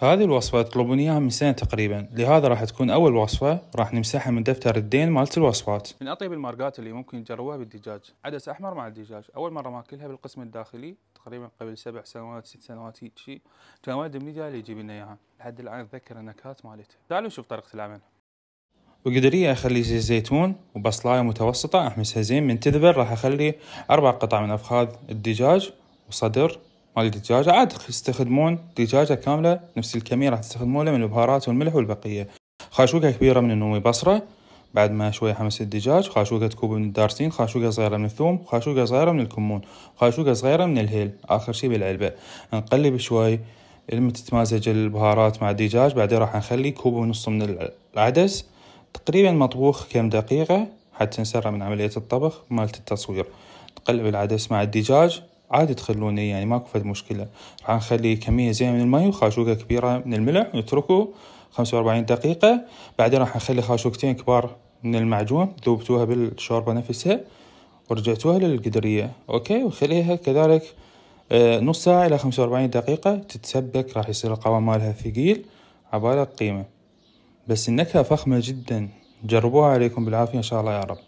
هذه الوصفة تطلبون اياها من سنة تقريبا لهذا راح تكون اول وصفة راح نمسحها من دفتر الدين مالت الوصفات من اطيب المارقات اللي ممكن تجربوها بالدجاج عدس احمر مع الدجاج اول مرة ماكلها بالقسم الداخلي تقريبا قبل سبع سنوات ست سنوات هيك شيء كان والد من اللي يجيب لنا اياها لحد الان اتذكر النكهات مالتها تعالوا نشوف طريقة العمل بقدرية أخلي زيت زيتون وبصلاية متوسطة أحمسها زين من تذبل راح أخلي أربع قطع من أفخاذ الدجاج وصدر مال الدجاجة عاد تستخدمون دجاجة كاملة نفس الكمية راح تستخدمونها من البهارات والملح والبقية خاشوقة كبيرة من النوم بصرة بعد ما شوية حمس الدجاج خاشوقة كوب من الدارسين خاشوقة صغيرة من الثوم خاشوقة صغيرة من الكمون خاشوقة صغيرة من الهيل آخر شي بالعلبة نقلب شوي لما تتمازج البهارات مع الدجاج بعدين راح نخلي كوب ونص من العدس تقريبا مطبوخ كم دقيقة حتى نسرع من عملية الطبخ مالت التصوير نقلب العدس مع الدجاج عادي تخلوني يعني ماكو فد مشكله راح نخلي كميه زينه من الماي وخاشوقه كبيره من الملح ونتركه وأربعين دقيقه بعدين راح نخلي خاشوقتين كبار من المعجون ذوبتوها بالشوربه نفسها ورجعتوها للقدريه اوكي وخليها كذلك آه، نص ساعة إلى خمسة وأربعين دقيقة تتسبك راح يصير القوام مالها ثقيل عبالة قيمة بس النكهة فخمة جدا جربوها عليكم بالعافية إن شاء الله يا رب